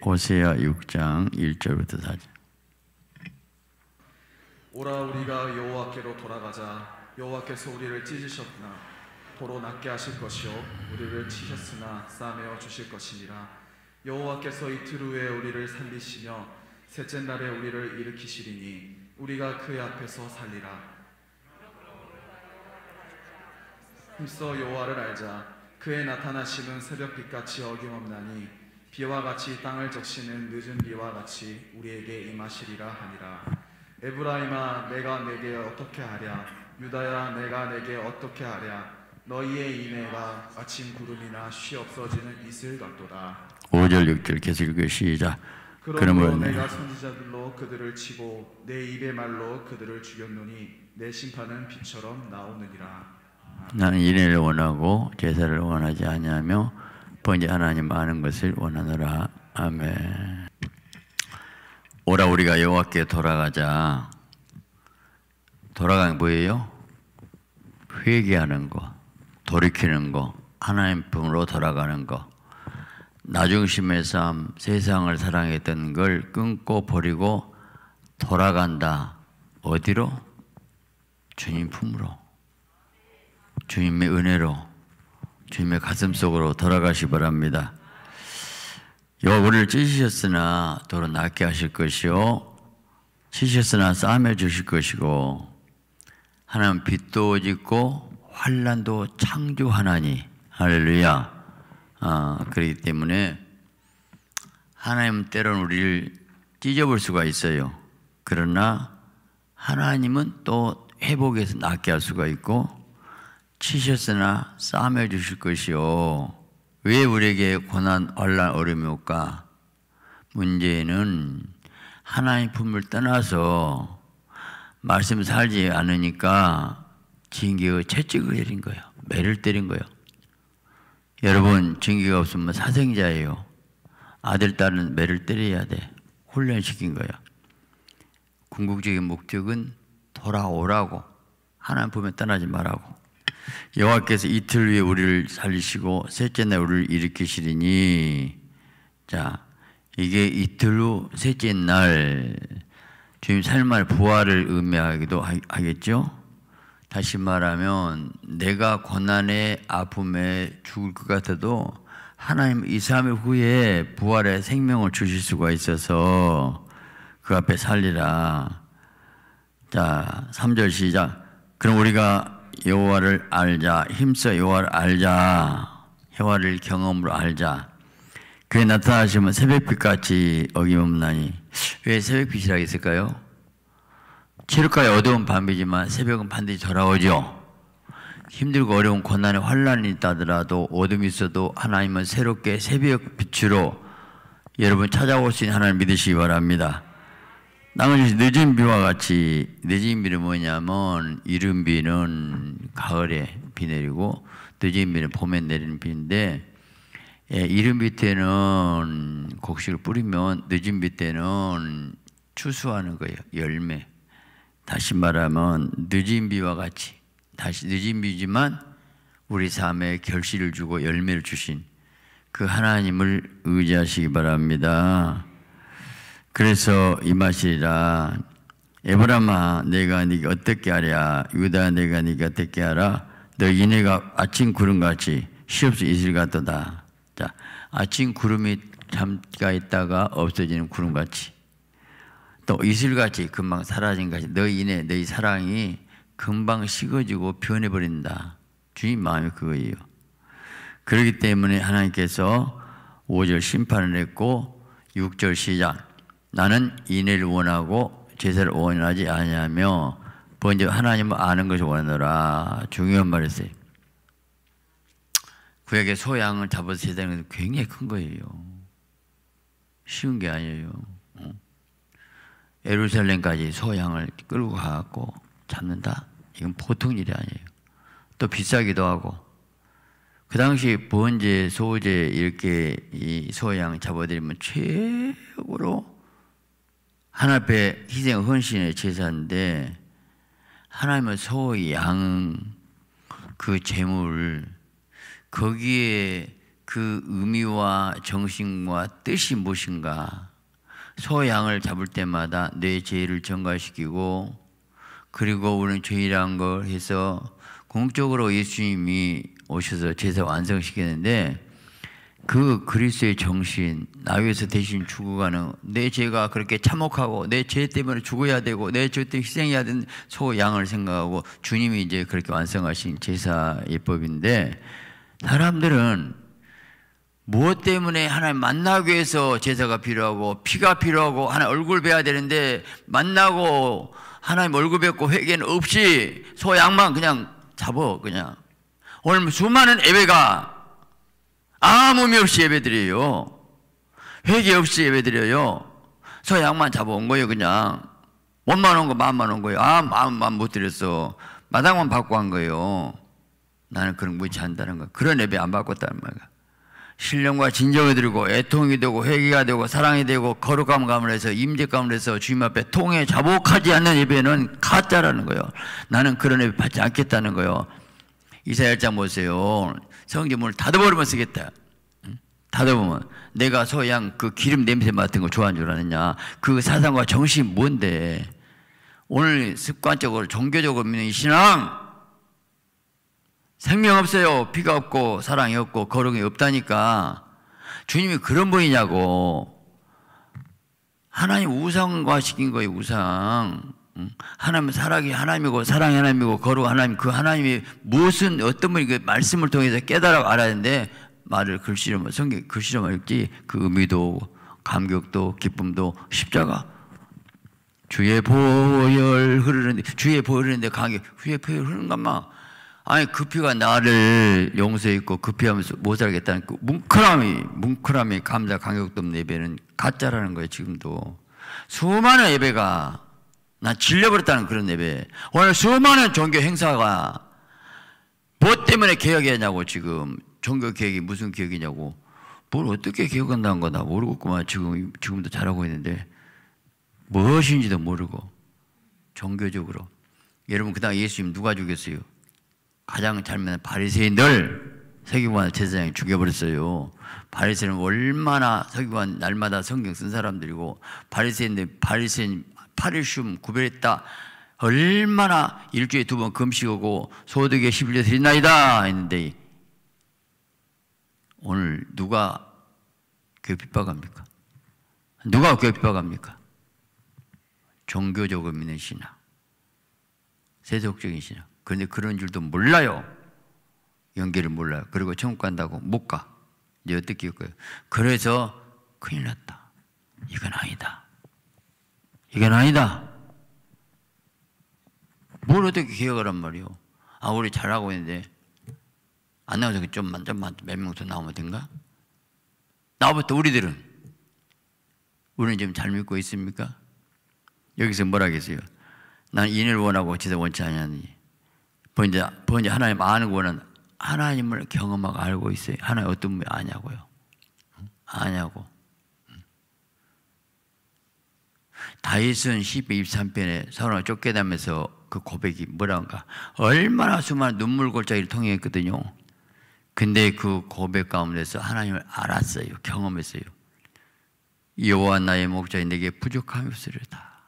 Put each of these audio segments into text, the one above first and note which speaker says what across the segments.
Speaker 1: 오세야 6장 1절부터 4절. 오라 우리가 여호와께로 돌아가자 여호와께서 우리를 찢으셨구나 도로 낫게 하실 것이요 우리를 치셨으나 싸매어 주실 것이니라 여호와께서 이틀 후에 우리를 살리시며 셋째 날에 우리를 일으키시리니 우리가 그 앞에서 살리라 힘써 여호와를 알자 그의 나타나심은 새벽빛같이 어김없나니 비와 같이 땅을 적시는 늦은 비와 같이 우리에게 임하시리라 하니라. 에브라임아 내가 내게 어떻게 하랴 유다야 내가 내게 어떻게 하랴 너희의 이내가 아침 구름이나 쉬 없어지는 이슬 같도다. 5절 6절 계속 읽으 시작. 그러므로 내가 선지자들로 그들을 치고 내 입의 말로 그들을 죽였노니 내 심판은 비처럼 나오느니라. 나는 이내를 원하고 제사를 원하지 아니하며 번째 하나님 아는 것을 원하노라. 아멘. 오라 우리가 여호와께 돌아가자. 돌아가는 뭐예요? 회개하는 거, 돌이키는 거, 하나님 품으로 돌아가는 거. 나중심의 삶, 세상을 사랑했던 걸 끊고 버리고 돌아간다. 어디로? 주님 품으로. 주님의 은혜로. 주님의 가슴 속으로 돌아가시 바랍니다. 여우를 찢으셨으나 도로 낫게 하실 것이요. 치셨으나 싸매 주실 것이고 하나님 빛도 짓고 환란도 창조하나니 할렐루야. 아, 그렇기 때문에 하나님 때론 우리를 찢어볼 수가 있어요. 그러나 하나님은 또 회복해서 낫게 할 수가 있고 치셨으나 싸매 주실 것이요. 왜 우리에게 고난, 얼란, 어려움이 올까? 문제는 하나님 품을 떠나서 말씀 살지 않으니까 징계의 채찍을 내린 거예요. 매를 때린 거예요. 여러분, 징계가 없으면 사생자예요. 아들, 딸은 매를 때려야 돼. 훈련시킨 거예요. 궁극적인 목적은 돌아오라고. 하나님 품에 떠나지 말라고. 여호와께서 이틀 위에 우리를 살리시고 셋째 날 우리를 일으키시리니 자 이게 이틀 후 셋째 날 주님 삶을 부활을 의미하기도 하겠죠. 다시 말하면 내가 고난의 아픔에 죽을 것 같아도 하나님 이 3일 후에 부활의 생명을 주실 수가 있어서 그 앞에 살리라. 자, 3절 시작. 그럼 우리가 여호와를 알자 힘써 여호와를 알자 여호와를 경험으로 알자 그에 나타나시면 새벽빛같이 어김없나니 왜 새벽빛이라고 했을까요? 체력까지 어두운 밤이지만 새벽은 반드시 돌아오죠 힘들고 어려운 고난의 환란이 있다더라도 어둠이 있어도 하나님은 새롭게 새벽 빛으로 여러분 찾아올 수 있는 하나님 믿으시기 바랍니다 나머지 늦은비와 같이 늦은비는 뭐냐면 이른비는 가을에 비 내리고 늦은비는 봄에 내리는 비인데 예, 이른비 때는 곡식을 뿌리면 늦은비 때는 추수하는 거예요. 열매. 다시 말하면 늦은비와 같이 다시 늦은비지만 우리 삶에 결실을 주고 열매를 주신 그 하나님을 의지하시기 바랍니다. 그래서 이마시라 에브라마 내가 네게 어떻게 하랴 유다 내가 네게 어떻게 하라 너 이내가 아침 구름같이 시없이 이슬 같도다 자 아침 구름이 잠깐 있다가 없어지는 구름같이 또 이슬같이 금방 사라진 것이너 이내 너희 사랑이 금방 식어지고 변해버린다 주님 마음이 그거예요 그렇기 때문에 하나님께서 5절 심판을 했고 6절 시작 나는 인애를 원하고 제사를 원하지 않냐며 먼저 하나님을 아는 것을 원하노라 중요한 말이었어요. 구약의 소양을 잡은 세상에서 굉장히 큰 거예요. 쉬운 게 아니에요. 어? 에루살렘까지 소양을 끌고 가고 잡는다. 이건 보통 일이 아니에요. 또 비싸기도 하고. 그 당시 번제, 소제 이렇게 이 소양 잡아들이면 최고로 하나 앞에 희생 헌신의 제사인데 하나님은 소, 양, 그제물 거기에 그 의미와 정신과 뜻이 무엇인가 소, 양을 잡을 때마다 내 죄를 정가시키고 그리고 우리는 죄라는 걸 해서 공적으로 예수님이 오셔서 제사 완성시키는데 그 그리스의 정신 나 위해서 대신 죽어가는 내 죄가 그렇게 참혹하고 내 죄 때문에 죽어야 되고 내 죄 때문에 희생해야 되는 소양을 생각하고 주님이 이제 그렇게 완성하신 제사 예법인데 사람들은 무엇 때문에 하나님 만나기 위해서 제사가 필요하고 피가 필요하고 하나 얼굴 뵈야 되는데 만나고 하나님 얼굴 뵙고 회개는 없이 소양만 그냥 잡어 그냥 오늘 수많은 예배가 아무 의미 없이 예배드려요. 회개 없이 예배드려요. 저 양만 잡아온 거예요, 그냥. 원만 온 거, 마음만 온 거예요. 아, 마음만 못 드렸어. 마당만 받고 한 거예요. 나는 그런 무지한다는 거. 그런 예배 안 바꿨다는 말이야. 신령과 진정이 들고 애통이 되고 회개가 되고 사랑이 되고 거룩함 감을 해서 임재감을 해서 주님 앞에 통해 자복하지 않는 예배는 가짜라는 거예요. 나는 그런 예배 받지 않겠다는 거예요. 이사야 1장 보세요. 성경 문을 닫아버리면 쓰겠다. 닫아보면 내가 소양 그 기름 냄새 맡은 거 좋아하는 줄 아느냐. 그 사상과 정신이 뭔데. 오늘 습관적으로 종교적으로 믿는 이 신앙 생명 없어요. 피가 없고 사랑이 없고 거룩이 없다니까 주님이 그런 분이냐고 하나님 우상과 시킨 거예요. 우상 하나님은 사랑이 하나님이고 사랑이 하나님이고 거룩 하나님 그 하나님이 무엇은 어떤 분이 그 말씀을 통해서 깨달아 알아야 하는데 말을 글씨로만 성경 글씨로만 읽지 그 의미도 감격도 기쁨도 십자가 주의 보혈 흐르는데 주의 보혈 흐르는데 강하게 주의 보혈 흐르는 것만 아니 그히가 나를 용서했고 급히하면서 못 살겠다는 그 뭉클함이 뭉클함이 감자 강격도 내배는 가짜라는 거예요 지금도 수많은 예배가 난 질려버렸다는 그런 예배. 오늘 수많은 종교 행사가 뭐 때문에 개혁이냐고 지금 종교 개혁이 무슨 개혁이냐고 뭘 어떻게 개혁한다는 거 나 모르겠구만 지금 지금도 잘하고 있는데 무엇인지도 모르고 종교적으로 여러분 그다음 예수님 누가 죽였어요? 가장 잘면 바리새인들 서기관 제사장이 죽여버렸어요. 바리새인은 얼마나 서기관 날마다 성경 쓴 사람들이고 바리새인들 바리새인 파리슘 구별했다. 얼마나 일주일에 두 번 금식하고 소득의 11조 드린나이다 했는데 오늘 누가 교회 핍박합니까? 누가 교회 핍박합니까? 종교적의미는 신앙, 세속적인 신앙. 그런데 그런 줄도 몰라요. 연기를 몰라요. 그리고 천국 간다고 못 가. 이제 어떻게 할 거예요? 그래서 큰일 났다. 이건 아니다. 이건 아니다. 뭘 어떻게 기억을 한 말이오? 아, 우리 잘하고 있는데, 안 나와서 좀만, 좀만, 몇명 더 나오면 된가? 나부터 우리들은, 우리는 지금 잘 믿고 있습니까? 여기서 뭐라 하겠어요? 난 인을 원하고 지도 원치 아니니 먼저, 먼저 하나님 아는 거는 하나님을 경험하고 알고 있어요. 하나님 어떤 분이 아냐고요. 아냐고. 다윗은 12, 23편에 사울왕 쫓겨다면서그 고백이 뭐라는가 얼마나 수많은 눈물 골짜기를 통했거든요. 근데 그 고백 가운데서 하나님을 알았어요. 경험했어요. 여호와 나의 목자인 내게 부족함이 없으리다.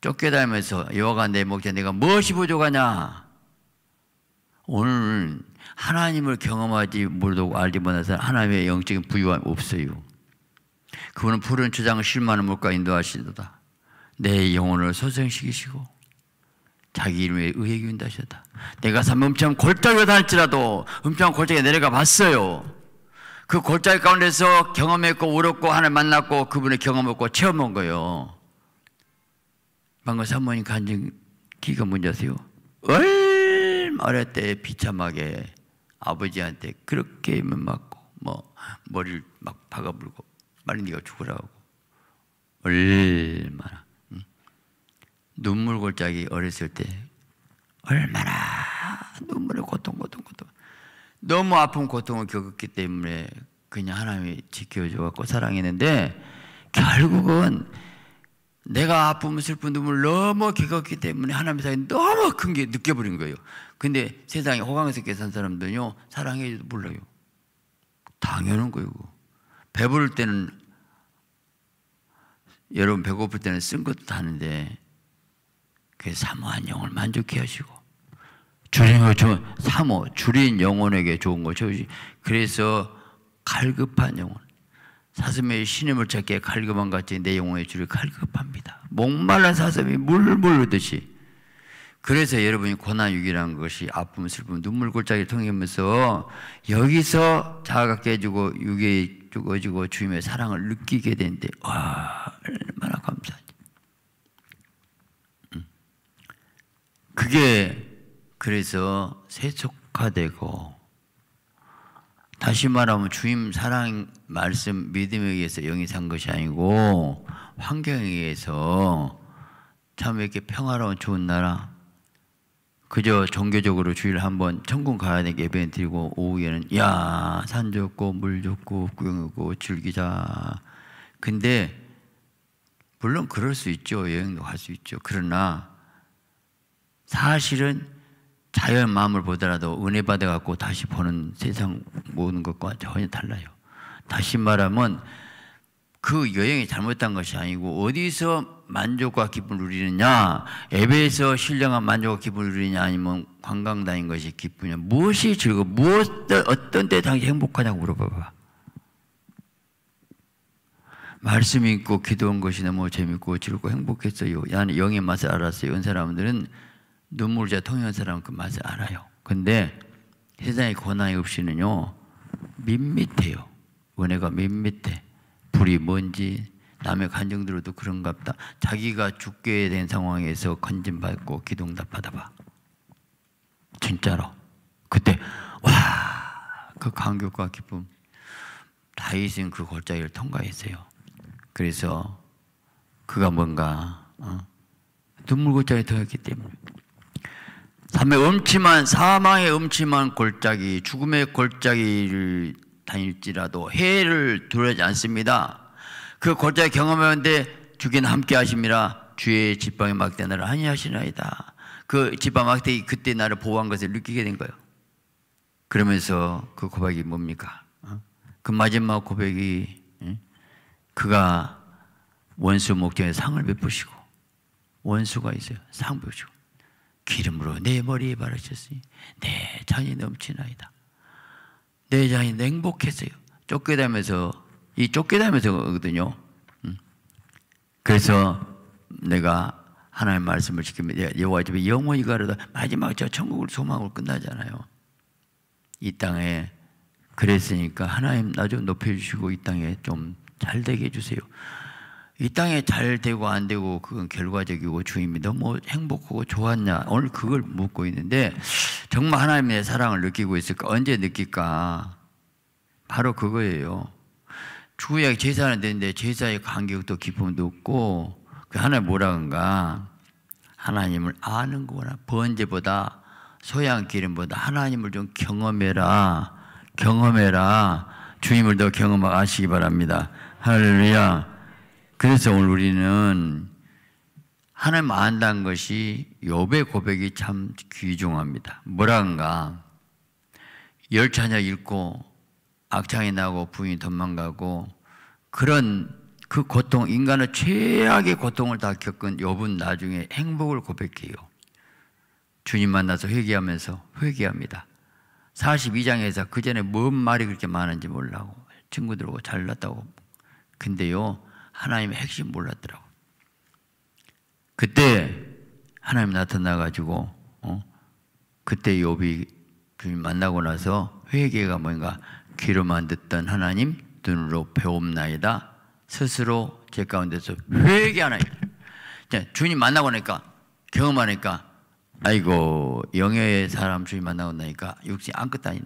Speaker 1: 쫓겨다면서 여호와가 내 목자 내가 무엇이 부족하냐? 오늘 하나님을 경험하지 못하고 알지 못해서 하나님의 영적인 부유함이 없어요. 그분은 푸른 초장을 실만한 물가 인도하시도다. 내 영혼을 소생시키시고 자기 이름에 의해 기운다시다. 내가 삶의 음참 골짜기를 다닐지라도 음참 골짜기에 내려가 봤어요. 그 골짜기 가운데서 경험했고 울었고 하나님 만났고 그분의 경험했고 체험한 거예요. 방금 사모님 간증 기가 뭔지 아세요? 얼마 어때 비참하게 아버지한테 그렇게 맞고 뭐 머리를 막 박아불고 빨리 네가 죽으라고. 얼마나 눈물 골짜기 어렸을 때 얼마나 눈물의 고통 고통 고통 너무 아픈 고통을 겪었기 때문에 그냥 하나님이 지켜줘 갖고 사랑했는데 결국은 내가 아픔 슬픈 눈물 너무 겪었기 때문에 하나님 사랑이 너무 큰 게 느껴버린 거예요. 근데 세상에 호강에서 계산 사람들은요 사랑해도 줘 몰라요. 당연한 거예요. 배부를 때는 여러분 배고플 때는 쓴 것도 다는데 그 사모한 영을 혼 만족해 하시고 주린 걸 주, 사모 주린 영혼에게 좋은 걸 주시. 그래서 갈급한 영혼 사슴의 신임을 찾게 갈급한 것 같이 내 영혼의 주를 갈급합니다. 목말라 사슴이 물물 을르듯이 그래서 여러분이 고난유기라는 것이 아픔, 슬픔, 눈물 골짜기를 통해면서 여기서 자각해지고 유괴의 뜨거지고 주님의 사랑을 느끼게 되는데 와 아, 얼마나 감사하지. 음. 그게 그래서 세속화되고 다시 말하면 주님 사랑 말씀 믿음에 의해서 영이 산 것이 아니고 환경에 의해서 참 이렇게 평화로운 좋은 나라 그저 종교적으로 주일 한번 천국 가야 되게 예배 드리고 오후에는 야 산 좋고 물 좋고 구경하고 즐기자. 근데 물론 그럴 수 있죠. 여행도 갈 수 있죠. 그러나 사실은 자연 마음을 보더라도 은혜 받아갖고 다시 보는 세상 모든 것과 전혀 달라요. 다시 말하면 그 여행이 잘못된 것이 아니고 어디서 만족과 기쁨을 누리느냐 에베에서 신령한 만족과 기쁨을 누리냐 아니면 관광 다닌 것이 기쁘냐 무엇이 즐거 무엇 어떤 때당시 행복하냐고 물어봐봐 말씀 있고 기도한 것이 너무 재밌고 즐겁고 행복했어요 영의 맛을 알았어요 이 사람들은 눈물을 잘 통한 사람은 그 맛을 알아요 근데 세상에 권한이 없이는요 밋밋해요 은혜가 밋밋해 불이 뭔지 남의 간증 들로도 그런갑다. 자기가 죽게 된 상황에서 건진받고 기동답하다봐 진짜로. 그때 와 그 감격과 기쁨. 다윗은 그 골짜기를 통과했어요. 그래서 그가 뭔가 어, 눈물 골짜기 들했기 때문에 삶의 음침한 사망의 음침한 골짜기, 죽음의 골짜기를 다닐지라도 해를 두려지 않습니다. 그 골짜기 경험하는데 주기는 함께 하심이라 주의 지방에 막대나를 한이하시나이다. 그 지방 막대기 그때 나를 보호한 것을 느끼게 된 거예요. 그러면서 그 고백이 뭡니까? 어? 그 마지막 고백이 예? 그가 원수 목전에 상을 베푸시고 원수가 있어요. 상 베푸시고 기름으로 내 머리에 바르셨으니 내 잔이 넘치나이다. 내장이 냉복했어요. 쫓겨다면서 이 쫓겨다면서거든요. 음. 그래서 내가 하나님 말씀을 지키면 예, 여와 집에 영원히 가르다 마지막 저 천국을 소망으로 끝나잖아요. 이 땅에 그랬으니까 하나님 나 좀 높여주시고 이 땅에 좀 잘 되게 해주세요. 이 땅에 잘 되고 안 되고 그건 결과적이고 주님이 너무 뭐 행복하고 좋았냐 오늘 그걸 묻고 있는데 정말 하나님의 사랑을 느끼고 있을까 언제 느낄까 바로 그거예요 주야 제사는 되는데 제사의 간격도 기쁨도 없고 그 하나님 뭐라는가 하나님을 아는구나 번제보다 소양 기름보다 하나님을 좀 경험해라 경험해라 주님을 더 경험하시기 바랍니다 할렐루야 그래서 오늘 우리는 하나님 안다는 것이 욥의 고백이 참 귀중합니다. 뭐란가 열차냐 읽고 악창이 나고 부인이 도망가고 그런 그 고통 인간의 최악의 고통을 다 겪은 욥은 나중에 행복을 고백해요. 주님 만나서 회개하면서 회개합니다. 42장에서 그 전에 뭔 말이 그렇게 많은지 몰라고 친구들하고 잘났다고 근데요 하나님의 핵심 몰랐더라고. 그때 하나님 나타나 가지고 어? 그때 욥이 주님 만나고 나서 회개가 뭔가 귀로만 듣던 하나님 눈으로 배움나이다. 스스로 제 가운데서 회개하나이 주님 만나고 나니까 경험하니까 아이고 영의 사람 주님 만나고 나니까 육신 안끝 아니네.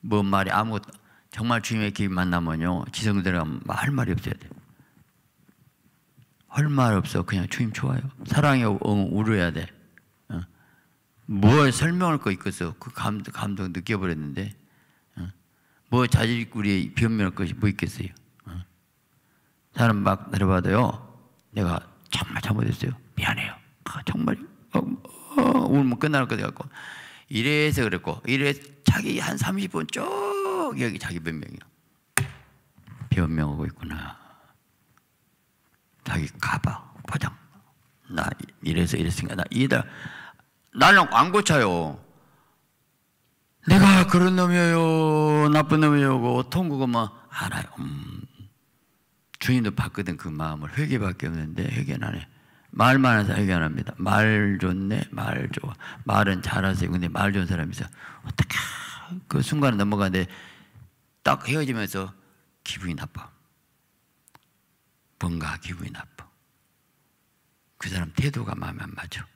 Speaker 1: 뭔 말이 아무것도 정말 주님의 길 만나면요 지성들은 할 말이 없어야 돼. 할말 없어. 그냥 주님 좋아요. 사랑에 울어야 돼. 어. 설명할 거 있겠어. 그 감, 감동 느껴버렸는데. 어. 뭐 자질구리 변명할 것이 뭐 있겠어요. 어. 사람 막 내려봐도요. 내가 정말 잘못했어요. 미안해요. 아, 정말 어, 어, 울면 뭐 끝날 것 같고. 이래서 그랬고 이래 자기 한 30분 쭉 여기 자기 변명이요. 변명하고 있구나. 자기 가봐 포장. 나 이래서 이랬으니까 나 이다. 나는 안 고쳐요. 내가 그런 놈이에요. 나쁜 놈이에요. 통곡은 뭐 알아요. 음. 주인도 봤거든 그 마음을 회개밖에 없는데 회개는 안 말만 해서 회개합니다. 말 좋네, 말 좋아. 말은 잘하세요. 근데 말 좋은 사람이 있어. 어떡그 순간 넘어가는데 딱 헤어지면서 기분이 나빠. 번가 기분이 나빠. 그 사람 태도가 마음에 안 맞아.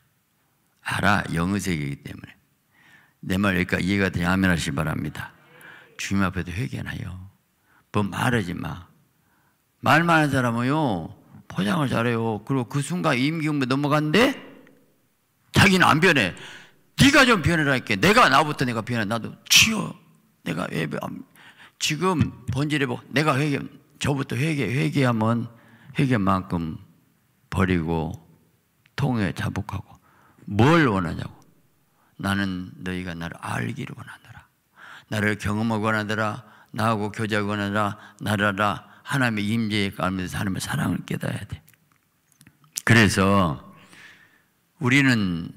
Speaker 1: 알아. 영어 세계이기 때문에. 내말 여기까 이해가 되냐 하면 하시기 바랍니다. 주님 앞에도 회개나요. 뭐 말하지 마. 말만 하 사람은요. 포장을 잘해요. 그리고 그 순간 임기응배 넘어갔는데 자기는 안 변해. 네가 좀 변해라니까. 내가 나부터 내가 변해. 나도 치워. 내가 왜 지금 번지를 보 뭐 내가 회개 저부터 회개 회개하면 회개만큼 버리고 통에 자복하고 뭘 원하냐고 나는 너희가 나를 알기를 원하느라 나를 경험하고 원하더라 나하고 교제하고 원하더라 나를 알 하나님의 임재에 가면서 하나님의 사랑을 깨달아야 돼 그래서 우리는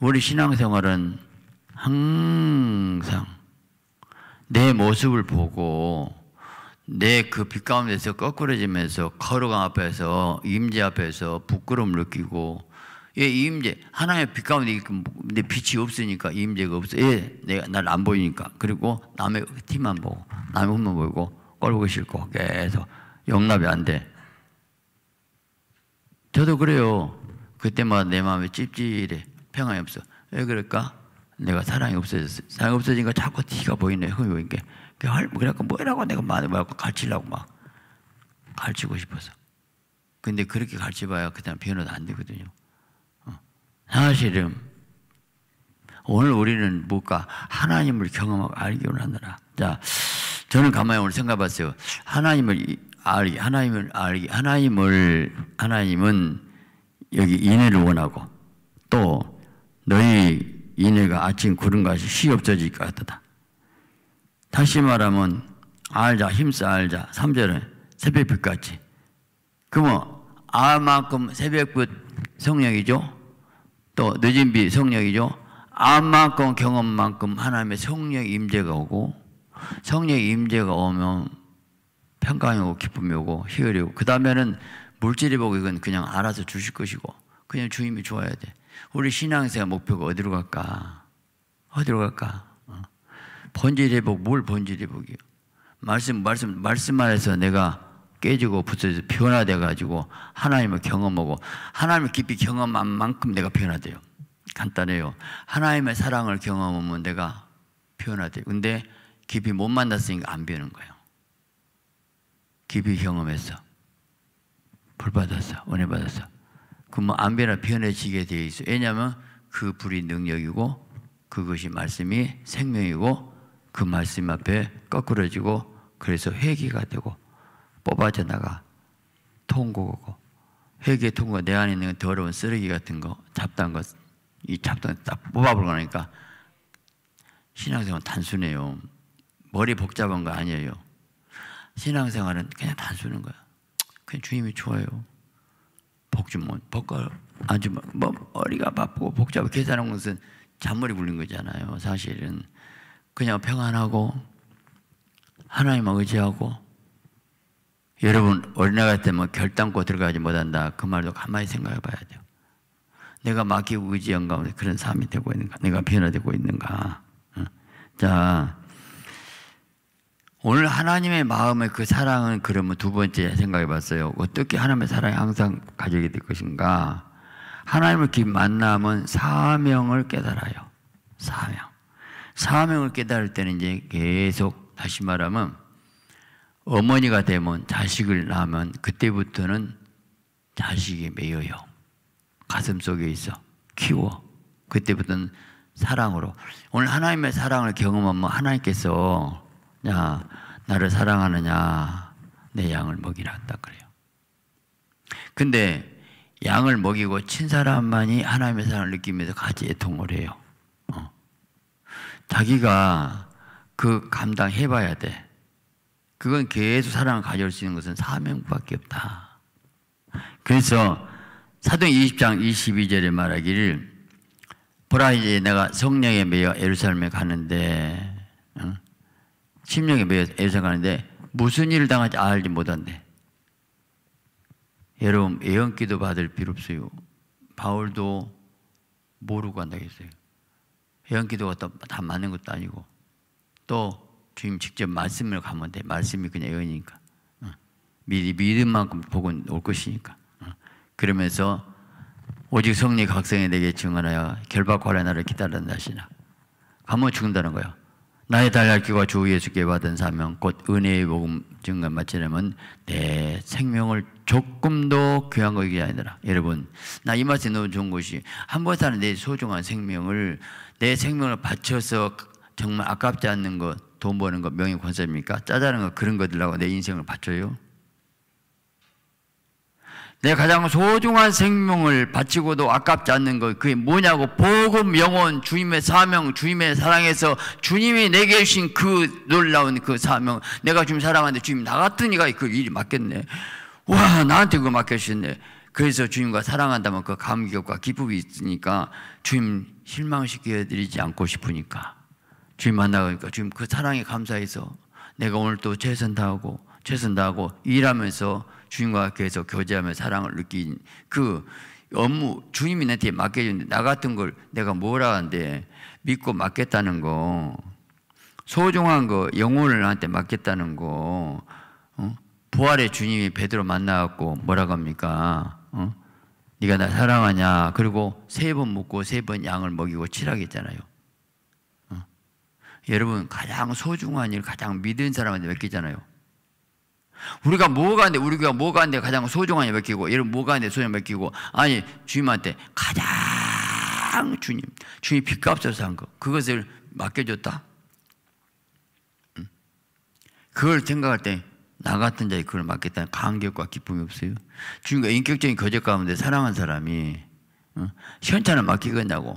Speaker 1: 우리 신앙생활은 항상 내 모습을 보고 내그빛 가운데서 거꾸러지면서 거룩함 앞에서 임재 앞에서 부끄러움 을 느끼고 예, 임재 하나의빛 가운데 있내 빛이 없으니까 임재가 없어. 예, 내가 날 안 보이니까 그리고 남의 티만 보고 남의 흠만 보고 얼굴 기 싫고 계속 용납이 안 돼. 저도 그래요. 그때마다 내 마음이 찝찝해. 평안이 없어. 왜 그럴까? 내가 사랑이 없어졌어. 사랑이 없어지니까 자꾸 티가 보이네. 흥이 보이니 뭐 그래갖고 그러니까 뭐라고 내가 말이와고 가르치려고 막 가르치고 싶어서. 근데 그렇게 가르쳐봐야 그냥 변호도 안 되거든요. 어. 사실은 오늘 우리는 뭘까 하나님을 경험하고 알기를 하느라. 자, 저는 가만히 오늘 생각해봤어요. 하나님을 알기, 하나님을 알기, 하나님을 하나님은 여기 인애를 원하고 또 너희 인애가 아침 구름같이 쉬 없어질 것 같다. 다시 말하면 알자 힘써 알자 3절에 새벽빛까지 그뭐면 아만큼 새벽빛 성령이죠 또 늦은 빛 성령이죠 아만큼 경험만큼 하나님의 성령 임재가 오고 성령 임재가 오면 평강이 오고 기쁨이 오고 희열이 오고 그 다음에는 물질이 보고 이건 그냥 알아서 주실 것이고 그냥 주님이 좋아야 돼 우리 신앙생활 목표가 어디로 갈까 어디로 갈까 본질회복뭘본질회복이요 말씀 말씀 말씀 안에서 내가 깨지고 부서져 변화돼 가지고 하나님을 경험하고 하나님을 깊이 경험한 만큼 내가 변화돼요. 간단해요. 하나님의 사랑을 경험하면 내가 변화돼요. 근데 깊이 못 만났으니까 안 변하는 거예요. 깊이 경험해서 불 받았어, 은혜 받았어. 그러면 뭐 안 변화 변해지게 돼 있어. 왜냐하면 그 불이 능력이고 그것이 말씀이 생명이고 그 말씀 앞에 꺼꾸러지고 그래서 회개가 되고 뽑아져 나가 통곡하고 회개 통과 내 안에 있는 더러운 쓰레기 같은 거 잡단 것이 잡단 딱 뽑아버리고 나니까 신앙생활 단순해요. 머리 복잡한 거 아니에요. 신앙생활은 그냥 단순한 거야. 그냥 주님이 좋아요. 복주문, 복걸 아주 뭐 머리가 바쁘고 복잡하게 계산한 것은 잔머리 굴린 거잖아요. 사실은 그냥 평안하고 하나님만 의지하고 여러분 어린애 같으면 뭐 결단코 들어가지 못한다 그 말도 가만히 생각해 봐야 돼요. 내가 맡기고 의지한 가운데 그런 삶이 되고 있는가? 내가 변화되고 있는가? 자 오늘 하나님의 마음의 그 사랑은 그러면 두 번째 생각해 봤어요. 어떻게 하나님의 사랑이 항상 가지게 될 것인가? 하나님을 깊 만나면 사명을 깨달아요. 사명. 사명을 깨달을 때는 이제 계속 다시 말하면 어머니가 되면 자식을 낳으면 그때부터는 자식이 매여요. 가슴 속에 있어. 키워. 그때부터는 사랑으로. 오늘 하나님의 사랑을 경험하면 뭐 하나님께서 야, 나를 사랑하느냐 내 양을 먹이라 한다 그래요. 근데 양을 먹이고 친 사람만이 하나님의 사랑을 느끼면서 같이 애통을 해요. 자기가 그 감당해 봐야 돼. 그건 계속 사랑을 가져올 수 있는 것은 사명밖에 없다. 그래서 사도행 20장 22절에 말하기를 보라 이제 내가 성령에 매여 예루살렘에 가는데 어? 심령에 매여 예루살렘 가는데 무슨 일을 당하지 알지 못한대. 여러분 예언기도 받을 필요 없어요. 바울도 모르고 간다고 했어요. 회원기도가 다 맞는 것도 아니고 또 주님 직접 말씀을 가면 돼. 말씀이 그냥 예언이니까. 어. 미리 믿은 만큼 복은 올 것이니까. 어. 그러면서 오직 성리 각성에 내게 증언하여 결박하라 나를 기다린다 하시나. 가면 죽는다는 거야. 나의 달걀기와 주 예수께 받은 사명 곧 은혜의 복음 증언 마치려면 내 생명을 조금도 귀한 것이 아니더라. 여러분 나 이말씀 너무 좋은 것이 한 번 사는 내 소중한 생명을 내 생명을 바쳐서 정말 아깝지 않는 것, 돈 버는 것, 명예 권세입니까? 짜자는 것, 그런 것들하고 내 인생을 바쳐요? 내 가장 소중한 생명을 바치고도 아깝지 않는 것, 그게 뭐냐고, 복음, 영혼, 주님의 사명, 주님의 사랑에서 주님이 내게 주신 그 놀라운 그 사명, 내가 주님 사랑하는데 주님 나 같은 이가 그 일이 맞겠네. 와, 나한테 그거 맡겨주셨네. 그래서 주님과 사랑한다면 그 감격과 기쁨이 있으니까 주님 실망시켜 드리지 않고 싶으니까 주님 만나니까 주님 그 사랑에 감사해서 내가 오늘 또 최선 다하고 최선 다하고 일하면서 주님과 계속 교제하며 사랑을 느낀 그 업무 주님이 나한테 맡겨주나 같은 걸 내가 뭐라 하는데 믿고 맡겠다는 거 소중한 거 영혼을 나한테 맡겠다는 거 어? 부활의 주님이 베드로 만나갖고 뭐라고 합니까? 어? 네가 나 사랑하냐? 그리고 세 번 묻고 세 번 양을 먹이고 칠하겠잖아요. 어? 여러분 가장 소중한 일, 가장 믿은 사람한테 맡기잖아요. 우리가 뭐가 안돼 우리가 뭐가 안돼 가장 소중한 일 맡기고 여러분 뭐가 안 돼 소중한 맡기고 아니 주님한테 가장 주님 주님 빚값으로 한거 그것을 맡겨줬다. 그걸 생각할 때나 같은 자의 그걸 맡겠다는 감격과 기쁨이 없어요. 주님과 인격적인 거절 가운데 사랑한 사람이 어? 현찰을 맡기겠냐고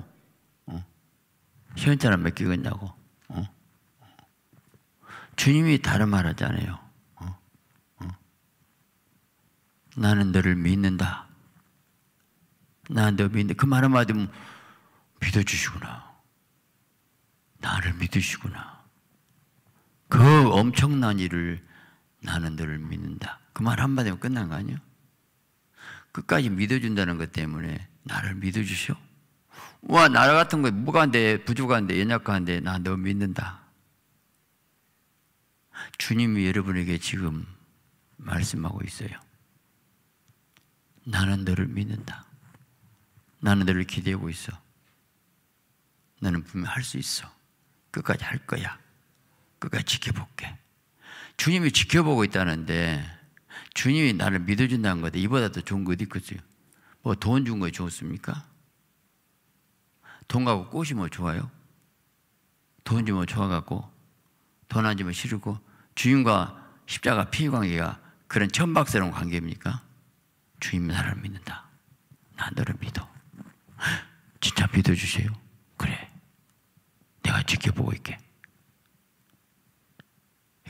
Speaker 1: 어? 현찰을 맡기겠냐고 어? 주님이 다른 말 하지 않아요. 어? 어? 나는 너를 믿는다. 나너 믿는 그말 한마디 믿어주시구나. 나를 믿으시구나. 그 엄청난 일을 나는 너를 믿는다. 그 말 한마디면 끝난 거 아니야? 끝까지 믿어준다는 것 때문에 나를 믿어주시 와, 나 같은 거 무가한데, 부족한데, 연약한데, 나 너 믿는다. 주님이 여러분에게 지금 말씀하고 있어요. 나는 너를 믿는다. 나는 너를 기대고 있어. 나는 분명 할 수 있어. 끝까지 할 거야. 끝까지 지켜볼게. 주님이 지켜보고 있다는데 주님이 나를 믿어준다는 것에 이보다 더 좋은 거 어디 있겠어요? 뭐 돈 준거 좋습니까? 돈 갖고 꽃이 뭐 좋아요? 돈 주면 좋아갖고 돈 안 주면 싫고 주님과 십자가 피 관계가 그런 천박스러운 관계입니까? 주님 나를 믿는다. 나 너를 믿어. 진짜 믿어주세요. 그래. 내가 지켜보고 있게.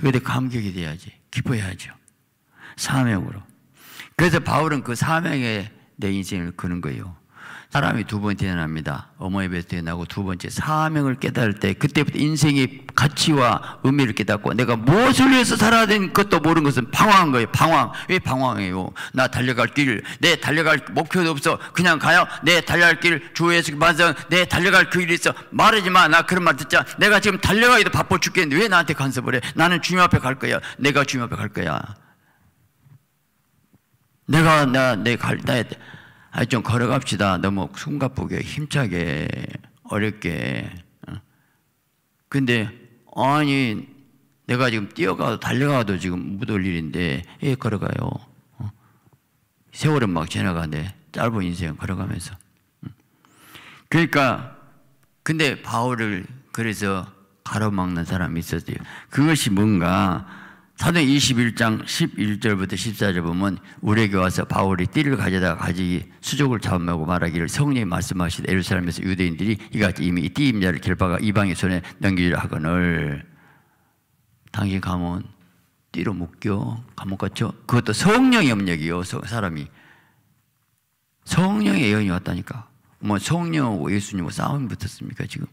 Speaker 1: 그에 대 감격이 돼야지. 기뻐해야죠. 사명으로. 그래서 바울은 그 사명에 내 인생을 거는 거예요. 사람이 두 번째 태어납니다. 어머니 배에서 태어나고 두 번째 사명을 깨달을 때 그때부터 인생의 가치와 의미를 깨닫고 내가 무엇을 위해서 살아야 되는 것도 모르는 것은 방황한 거예요. 방황. 왜 방황해요? 나 달려갈 길, 내 달려갈 목표도 없어. 그냥 가요. 내 달려갈 길, 주 예수 만성, 내 달려갈 그 길이 있어. 말하지 마. 나 그런 말 듣자. 내가 지금 달려가기도 바빠 죽겠는데 왜 나한테 간섭을 해? 나는 주님 앞에 갈 거야. 내가 주님 앞에 갈 거야. 내가, 나, 내 갈, 나, 아, 좀 걸어갑시다. 너무 숨가쁘게, 힘차게, 어렵게. 어? 근데, 아니, 내가 지금 뛰어가도 달려가도 지금 묻을 일인데, 예, 걸어가요. 어? 세월은 막 지나가는데, 짧은 인생 걸어가면서. 음. 그러니까, 근데 바울을 그래서 가로막는 사람이 있었어요. 그것이 뭔가 사도행 21장 11절부터 14절 보면 우리에게 와서 바울이 띠를 가져다 가지기 가 수족을 잡으라고 말하기를 성령이 말씀하시되 예루살렘에서 유대인들이 이같이 이미 이띠 임자를 길바가 이방의 손에 넘기려 하거늘 당신 가면 띠로 묶여 감옥 갇혀 그것도 성령의 염력이요 사람이 성령의 예언이 왔다니까 뭐 성령하고 예수님하고 싸움이 붙었습니까 지금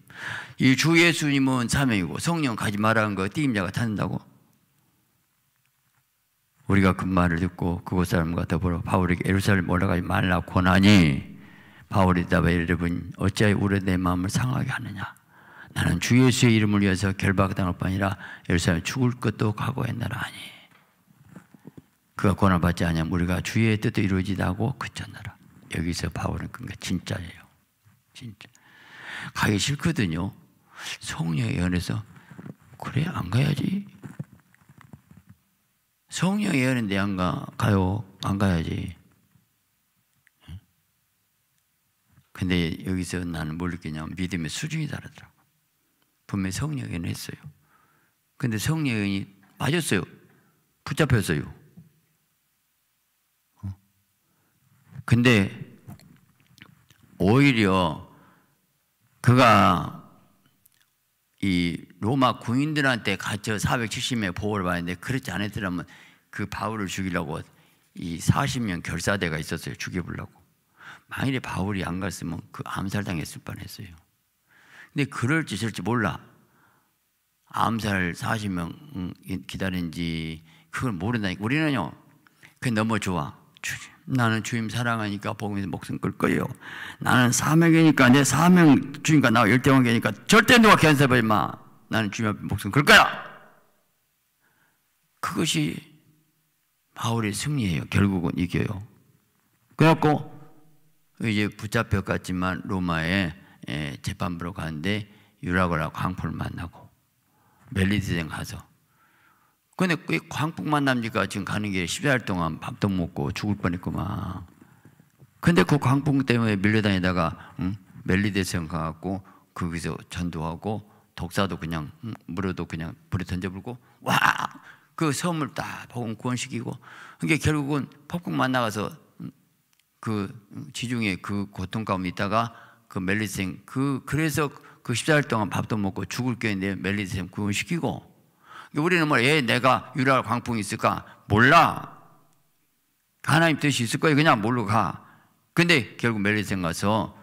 Speaker 1: 이 주 예수님은 사명이고 성령 가지 말라는 거 띠임자가 는다고 우리가 그 말을 듣고 그곳 사람과 더불어 바울에게 에루살렘 올라가지 말라 권하니 바울이 답해 여러분 어찌하여 우리 내 마음을 상하게 하느냐 나는 주 예수의 이름을 위해서 결박당할 뿐 아니라 에루살렘 죽을 것도 각오했나라 하니 그가 권난받지않니면 우리가 주의 의 뜻도 이루어지지 않고 그쳤나라 여기서 바울은 그게 진짜예요 진짜 가기 싫거든요 성령의 연에서 그래 안 가야지 성령 예언인데 안 가, 가요? 안 가야지. 근데 여기서 나는 뭘 느끼냐면 믿음의 수준이 다르더라고. 분명히 성령 예언 했어요. 근데 성령 예언이 맞았어요. 붙잡혔어요. 어? 근데 오히려 그가 이 로마 군인들한테 갇혀 470명의 보호를 받는데 았 그렇지 않았더라면 그 바울을 죽이려고 이 40명 결사대가 있었어요. 죽여보려고. 만일에 바울이 안 갔으면 그 암살당했을 뻔했어요. 근데 그럴지 저지 몰라. 암살 40명 기다린지 그걸 모른다니까. 우리는요. 그게 너무 좋아. 주님, 나는 주님 사랑하니까 복음에서 목숨 끌 거예요. 나는 사명이니까 내 사명 주님과 나 열대관계니까 절대 누가 견섭하지 마. 나는 주님 앞에 목숨 끌 거야. 그것이 바울이 승리해요. 결국은 이겨요. 그래갖고 이제 붙잡혀갔지만 로마에 예, 재판부로 가는데 유라거라 광풍을 만나고 멜리드생 가서 근데 꽤 그 광풍 만남니까 지금 가는 게 14일 동안 밥도 먹고 죽을 뻔했구만. 근데 그 광풍 때문에 밀려다니다가 응? 멜리데성 가갖고 거기서 전도하고 독사도 그냥 응? 물어도 그냥 불에 던져버리고 와 그섬을다 보고 구원시키고 그러니까 결국은 폭풍 만나가서 그 지중해 그 고통 가운데 있다가 그 멜리생 그 그래서 그 14일 동안 밥도 먹고 죽을 게데 멜리생 구원시키고 그러니까 우리는 뭐예 내가 유랄 광풍이 있을까 몰라 하나님 뜻이 있을 거예요 그냥 모르고 가 근데 결국 멜리생 가서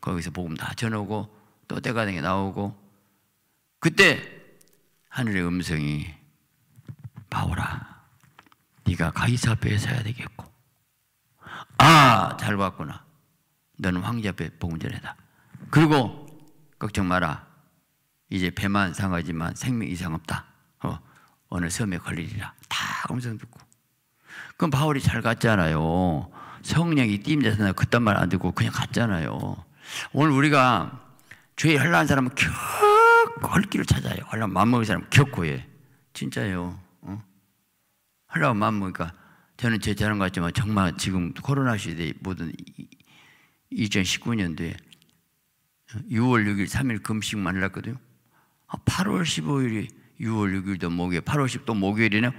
Speaker 1: 거기서 복음 다 전하고 또 때가 되게 나오고 그때 하늘의 음성이 바오라 네가 가이사 앞에 서야 되겠고 아잘 봤구나 너는 황제 앞에 보금전이다 그리고 걱정 마라 이제 배만 상하지만 생명 이상 없다 어, 어느 섬에 걸리리라 다 엄청 듣고 그럼 바울이 잘 갔잖아요 성령이 띠임자서나 그딴 말 안 듣고 그냥 갔잖아요 오늘 우리가 죄에 헐란한 사람은 겨우 헐기를 찾아요 헐라 맘먹은 사람은 결코 해진짜요 어? 하려고 마음 먹으니까 저는 제 자랑 같지만 정말 지금 코로나 시대 모든 2019년도에 6월 6일 3일 금식 만났거든요. 8월 아, 15일이 6월 6일도 목요일, 8월 10도 목요일이네.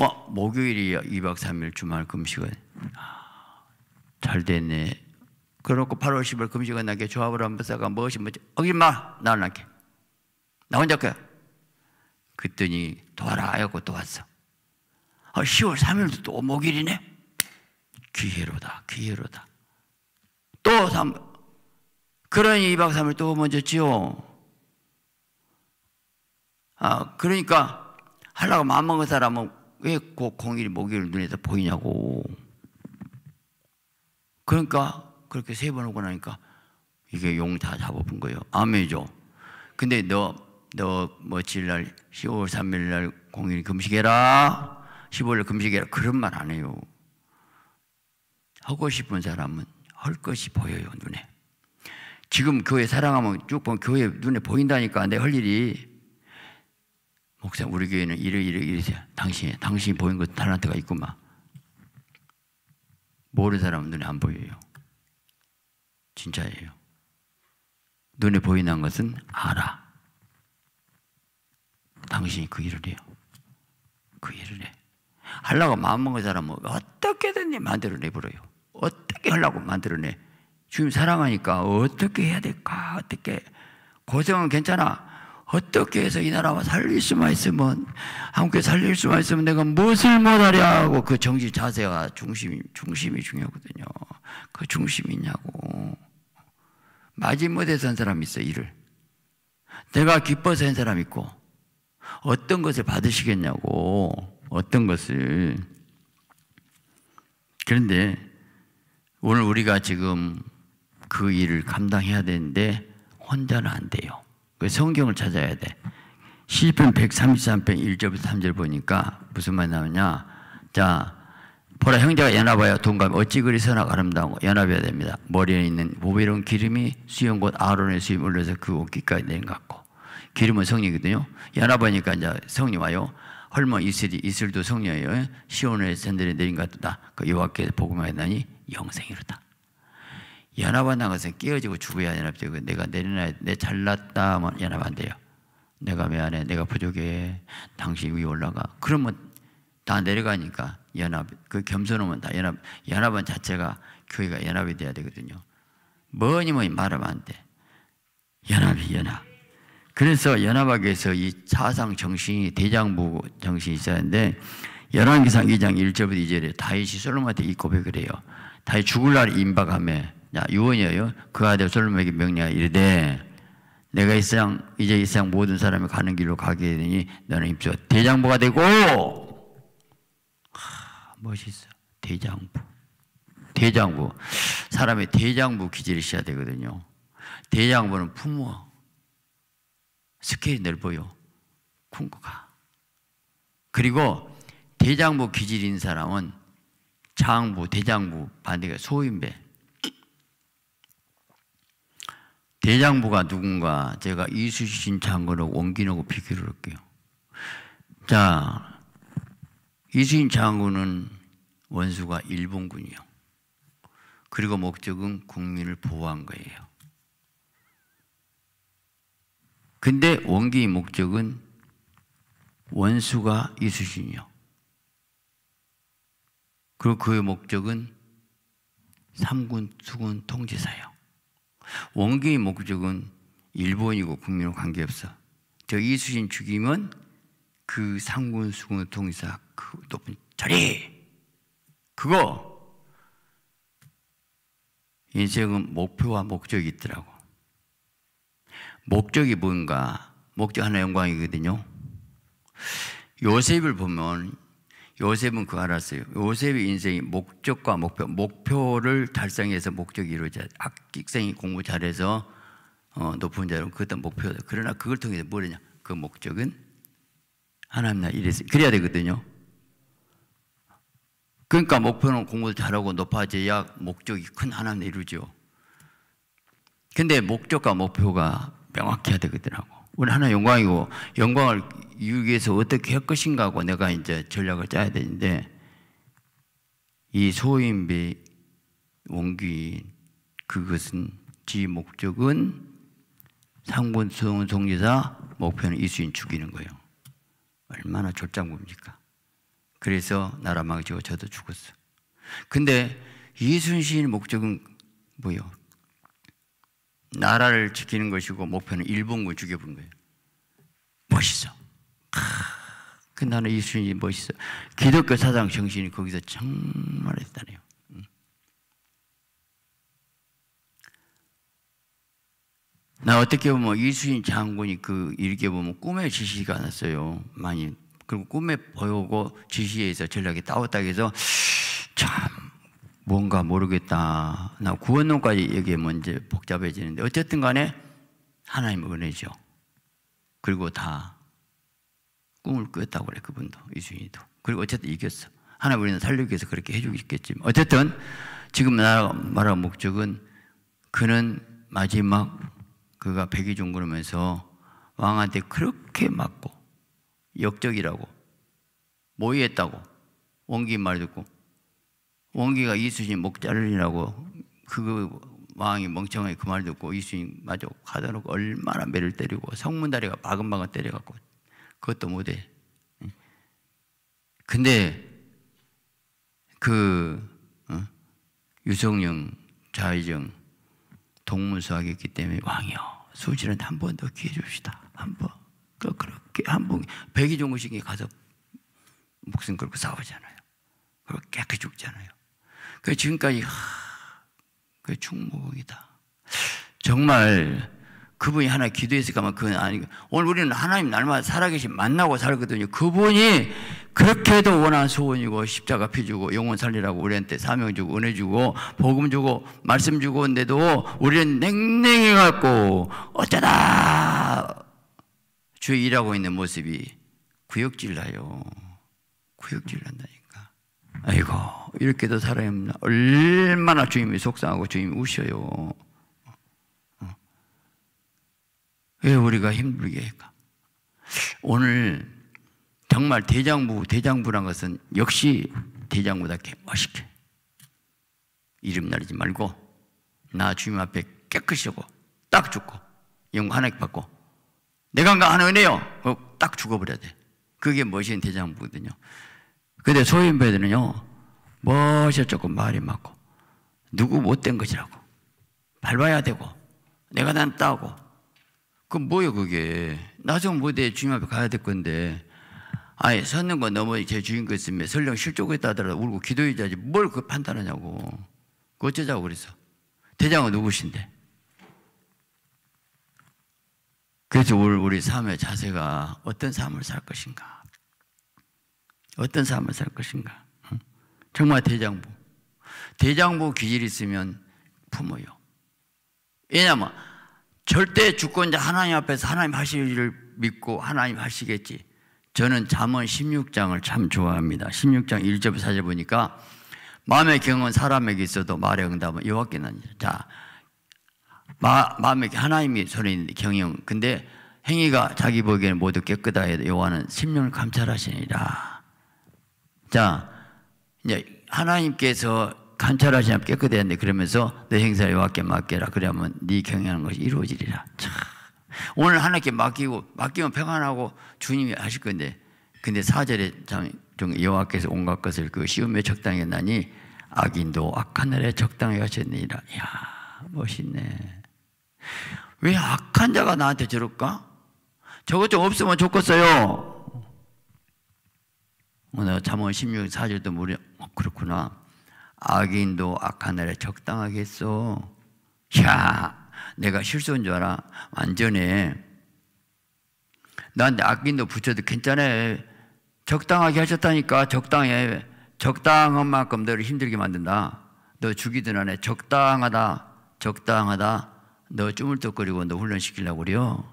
Speaker 1: 와, 목요일이야. 2박 3일 주말 금식은. 아, 잘 됐네. 그렇고 8월 10일 금식은 나게 조합을 한번 써가 무엇이 뭐지? 어김마 나는 나게. 나 혼자 껴야 그랬더니 도와라 하고 또 왔어. 아, 10월 3일도 또 목일이네. 기회로다, 기회로다. 또 3, 그러니 2박 3일 또 먼저 지요. 아, 그러니까 하려고 마음먹은 사람은 왜꼭 공일 이 목일 눈에서 보이냐고. 그러니까 그렇게 세 번 오고 나니까 이게 용 다 잡아본 거예요. 아멘이죠. 근데 너너 며칠 뭐 날 10월 3일 날 공휴일 금식해라. 1 5월 금식해라. 그런 말 안 해요. 하고 싶은 사람은 할 것이 보여요, 눈에. 지금 교회 사랑하면 쭉 보면 교회 눈에 보인다니까 내 할 일이 목사 우리 교회는 이래 이래 이래 당신 이 당신이 보인 것 달란트가 있구만 모르는 사람 은 눈에 안 보여요 진짜예요 눈에 보이는 것은 알아 당신이 그 일을 해요. 그 일을 해. 하려고 마음먹은 사람은 어떻게든 내마음대 내버려요. 어떻게 하려고 만들어내. 주님 사랑하니까 어떻게 해야 될까? 어떻게. 고생은 괜찮아. 어떻게 해서 이 나라와 살릴 수만 있으면, 함께 살릴 수만 있으면 내가 무엇을 못하랴 하고 그 정신 자세가 중심, 중심이 중요하거든요. 그 중심이 냐고 마지못해서 한 사람 이 있어, 일을. 내가 기뻐서 한 사람 있고, 어떤 것을 받으시겠냐고. 어떤 것을. 그런데 오늘 우리가 지금 그 일을 감당해야 되는데 혼자는 안 돼요. 그 성경을 찾아야 돼. 시편 133편 1절부터 3절 보니까 무슨 말 나오냐? 자, 보라 형제가 연합하여 동감 어찌 그리 선악 아름다운 연합해야 됩니다. 머리에 있는 보배로운 기름이 수염 곧 아론의 수염 올려서 그 옷깃까지 내린 같고 기름은 성령이거든요. 연합하니까 이제 성령 와요. 헐먼 이슬이 이슬도 성령이에요. 시온의 샌들이 내린 것 같다. 그 여호와께 복음하여 나니 영생이로다. 연합한다는 것은 깨어지고 죽어야 연합되고 그 내가 내려놔야 내 잘났다 하면 연합 안 돼요. 내가 미안해. 내가 부족해. 당신 위에 올라가. 그러면 다 내려가니까 연합. 그 겸손하면 다 연합. 연합은 자체가 교회가 연합이 돼야 되거든요. 뭐니 뭐니 말하면 안 돼. 연합이 연합. 그래서 연합학에서 이 사상 정신이 대장부 정신이 있었는데 열왕기상 2장 1절부터 2절에 다윗이 솔로몬한테 이 고백을 해요. 다윗 죽을 날 임박함에 야 유언이에요. 그 아들 솔로몬에게 명령하 이르되 내가 이 세상 이제 이 세상 모든 사람이 가는 길로 가게 되니 너는 입주 대장부가 되고 하, 멋있어 대장부 대장부 사람의 대장부 기질이 있어야 되거든요. 대장부는 품어 스케일 넓어요. 군구가. 그리고 대장부 기질인 사람은 장부, 대장부 반대가 소인배. 대장부가 누군가 제가 이수신 장군을 원기하고 비교를 할게요. 자, 이수신 장군은 원수가 일본군이요. 그리고 목적은 국민을 보호한 거예요. 근데 원기의 목적은 원수가 이수신이요. 그리고 그의 목적은 삼군 수군 통제사요. 원기의 목적은 일본이고 국민과 관계없어. 저 이수신 죽이면 그 삼군 수군 통제사 그 높은 자리 그거 인생은 목표와 목적이 있더라고. 목적이 뭔가 목적 하나 영광이거든요. 요셉을 보면 요셉은 그거 알았어요. 요셉의 인생이 목적과 목표, 목표를 달성해서 목적이 이루어져야 생이 공부 잘해서 어, 높은 자로 그것도 목표다. 그러나 그걸 통해서 뭐냐? 그 목적은 하나님 나 이랬어요. 그래야 되거든요. 그러니까 목표는 공부를 잘하고 높아져야 목적이 큰 하나님 이루죠. 근데 목적과 목표가 명확 해야 되거든요. 우리 하나 영광이고 영광을 유익해서 어떻게 할 것인가 하고 내가 이제 전략을 짜야 되는데 이 소인배 원귀 그것은 지 목적은 상군성 종지사 목표는 이수인 죽이는 거예요. 얼마나 졸장굽입니까? 그래서 나라 망치고 저도 죽었어. 근데 이순신 목적은 뭐요? 나라를 지키는 것이고 목표는 일본군 죽여본 거예요. 멋있어. 크, 그 나는 이순신이 멋있어. 기독교 사상 정신이 거기서 정말 했다네요. 나 어떻게 보면 이순신 장군이 그 이렇게 보면 꿈에 지시가 났어요. 많이 그리고 꿈에 보고 지시에 서 전략이 따왔다 해서 참 뭔가 모르겠다. 나 구원론까지 얘기하면 뭐 복잡해지는데 어쨌든 간에 하나님의 은혜죠. 그리고 다 꿈을 꾸었다고 그래 그분도 이주인이도 그리고 어쨌든 이겼어. 하나님 우리는 살리기 위해서 그렇게 해주겠지만 어쨌든 지금 나 말할 목적은 그는 마지막 그가 백이 종그러면서 왕한테 그렇게 맞고 역적이라고 모의했다고 옹기말 듣고 원기가 이순신 목 자르리라고 그 왕이 멍청하게 그 말 듣고 이순신 마저 가다 놓고 얼마나 매를 때리고 성문다리가 바근바근 때려갖고 그것도 못해. 근데 그 어? 유성령 자의정 동문수학이 있기 때문에 왕이요 수진은한 번 더 기회 줍시다 한 번 그렇게 한 번 백이종식이 가서 목숨 걸고 싸우잖아요 그렇게 깨끗이 죽잖아요 그 지금까지 그 충무공이다. 정말 그분이 하나 기도했을까만 그건 아니고 오늘 우리는 하나님 날마다 살아계신 만나고 살거든요. 그분이 그렇게도 원한 소원이고 십자가 피 주고 영혼 살리라고 우리한테 사명 주고 은혜 주고 복음 주고 말씀 주고 근데도 우리는 냉랭해 갖고 어쩌다 주 일하고 있는 모습이 구역질나요. 구역질난다니까. 아이고 이렇게도 살아야 얼마나 주님이 속상하고 주님이 우셔요. 어. 왜 우리가 힘들게 할까? 오늘 정말 대장부, 대장부란 것은 역시 대장부답게 멋있게 이름 날리지 말고 나 주님 앞에 깨끗이 하고 딱 죽고 영광 하나님 받고 내가 한 은혜요 어, 딱 죽어버려야 돼. 그게 멋있는 대장부거든요. 근데 소인배들은요, 멋이 조금 말이 맞고, 누구 못된 것이라고. 밟아야 되고, 내가 난따고그 뭐요, 그게. 나중 무대에 주님 앞에 가야 될 건데, 아예 섰는 건너무제 주인 거 있으면 설령 실족했다 하더라도 울고 기도해야지 뭘 그 판단하냐고. 그 어쩌자고 그래서. 대장은 누구신데? 그래서 우리 삶의 자세가 어떤 삶을 살 것인가? 어떤 삶을 살 것인가? 정말 대장부. 대장부 기질이 있으면 부모요. 왜냐면 절대 주권자 하나님 앞에서 하나님 하실 일을 믿고 하나님 하시겠지. 저는 잠언 16장을 참 좋아합니다. 16장 1절 4절 보니까 마음의 경은 사람에게 있어도 말의 응답은 여호와께 나 자, 마, 마음에 하나님이 손에 있 경영. 근데 행위가 자기 보기에는 모두 깨끗하여 요한은 심령을 감찰하시니라. 자, 이제 하나님께서 관찰하시냐 깨끗해야 는데 그러면서 내 행사를 여게 맡겨라. 그러면 네 경영하는 것이 이루어지리라. 참. 오늘 하나님께 맡기고 맡기면 평안하고 주님이 하실 건데 근데 사절에 여호와께서 온갖 것을 그 쉬움에 적당히나니 악인도 악한 날에 적당히 하셨느니라. 이야 멋있네. 왜 악한 자가 나한테 저럴까? 저것 좀 없으면 좋겠어요. 오늘 뭐 잠언 1 6 4절도 무려 어, 그렇구나. 악인도 악한 날에 적당하겠어. 야, 내가 실수한 줄 알아. 완전해. 나한테 악인도 붙여도 괜찮아. 적당하게 하셨다니까 적당해. 적당한 만큼 너를 힘들게 만든다. 너 죽이든 안 해. 적당하다. 적당하다. 너 쭈물떡거리고 너 훈련시키려고 그래요.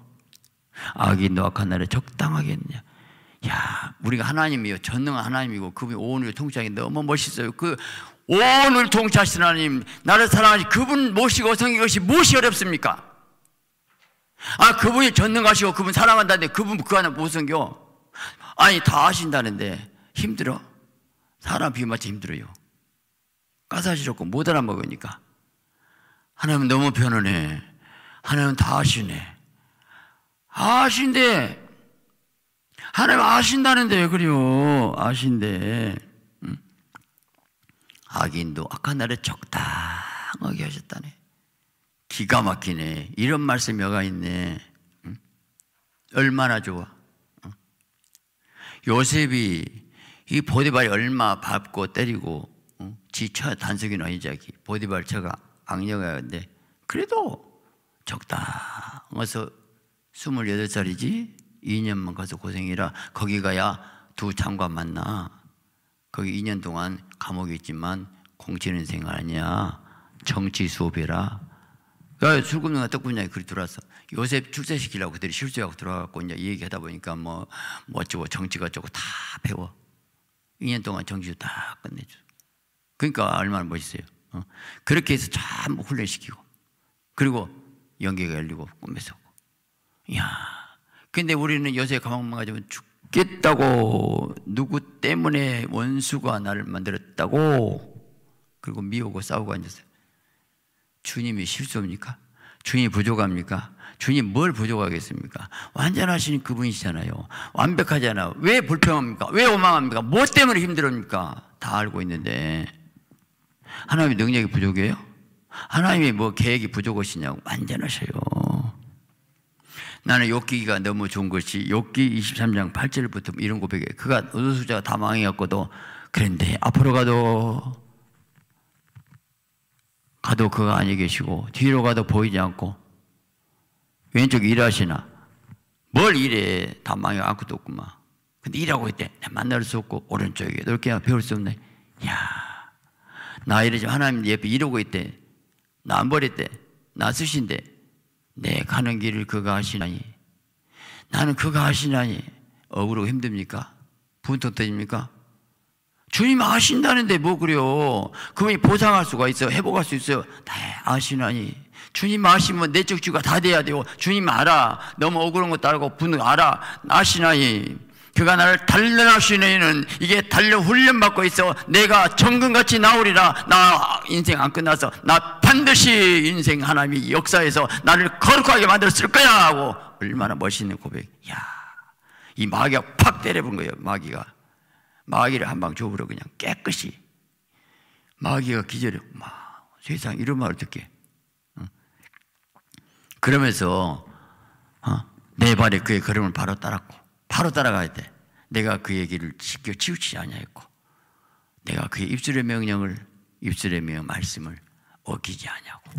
Speaker 1: 악인도 악한 날에 적당하겠냐. 야, 우리가 하나님이요. 전능한 하나님이고 그분이 오늘 통치하기 너무 멋있어요. 그 오늘 통치하신 하나님, 나를 사랑하신 그분 모시고 성인 것이 무엇이 어렵습니까? 아, 그분이 전능하시고 그분 사랑한다는데 그분 그 안에 무성겨 아니, 다 하신다는데 힘들어. 사람 비맞치 힘들어요. 까사지롭고못 알아먹으니까. 하나님 너무 편안해. 하나님 다 하시네. 아신데 하나님 아신다는데 그래요? 아신데. 응? 악인도 아까 날에 적당하게 하셨다네. 기가 막히네. 이런 말씀이 여가 있네. 응? 얼마나 좋아. 응? 요셉이 이 보디발이 얼마 밟고 때리고 지쳐 단속이나 이자기 보디발 처가 악령이었는데 그래도 적당해서 28살이지 2년만 가서 고생이라 거기 가야 두 장관 만나 거기 2년 동안 감옥에 있지만 공치는 생활 아니야 정치 수업이라 그러니까 술 굽는 거떡 굽냐 그리 들어왔어 요셉 출세시키려고 그들이 실수하고 들어와고 이제 얘기하다 보니까 뭐, 뭐 어쩌고 정치가 어쩌고 다 배워 2년 동안 정치도 다 끝내줘 그러니까 얼마나 멋있어요 어? 그렇게 해서 참 훈련시키고 그리고 연기가 열리고 꿈에서 이야 근데 우리는 요새 가만만 가지면 죽겠다고 누구 때문에 원수가 나를 만들었다고 그리고 미우고 싸우고 앉았어요. 주님이 실수입니까? 주님이 부족합니까? 주님 뭘 부족하겠습니까? 완전하신 그분이시잖아요. 완벽하잖아요. 왜 불평합니까? 왜 오망합니까? 뭐 때문에 힘들합니까? 어다 알고 있는데 하나님의 능력이 부족해요? 하나님이뭐 계획이 부족하시냐고 완전하셔요. 나는 욕기가 너무 좋은 것이 욕기 23장 8절부터 이런 고백에 그가 우수자가 다 망해갖고도 그런데 앞으로 가도 가도 그가 아니 계시고 뒤로 가도 보이지 않고 왼쪽 일하시나 뭘 일해 다 망해 아무도 없구만 근데 일하고 있대 내 만날 수 없고 오른쪽에 넓게 배울 수 없네 야 나 이러지 하나님 네 옆에 이러고 있대 나 안 버렸대 나 쓰신대 내 가는 길을 그가 아시나니 나는 그가 아시나니 억울하고 힘듭니까? 분통 터집니까? 주님 아신다는데 뭐 그래요? 그분이 보상할 수가 있어 회복할 수 있어요. 네, 아시나니. 주님 아시면 내적 주가 다 돼야 되고, 주님 알아. 너무 억울한 거 따르고, 분을 알아. 아시나니. 그가 나를 단련할수있는 이게 단련 훈련받고 있어 내가 정금같이 나오리라 나 인생 안 끝나서 나 반드시 인생 하나님이 역사에서 나를 거룩하게 만들었을 거야 하고 얼마나 멋있는 고백 이야 이 마귀가 팍 때려본 거예요 마귀가 마귀를 한 방 줘버려 그냥 깨끗이 마귀가 기절해 막 세상 이런 말어떻게 어? 그러면서 어? 내 발에 그의 걸음을 바로 따랐고 바로 따라가야 돼. 내가 그 얘기를 지켜 치우치지 아니하였고 내가 그의 입술의 명령을 입술의 명 말씀을 어기지 아니하고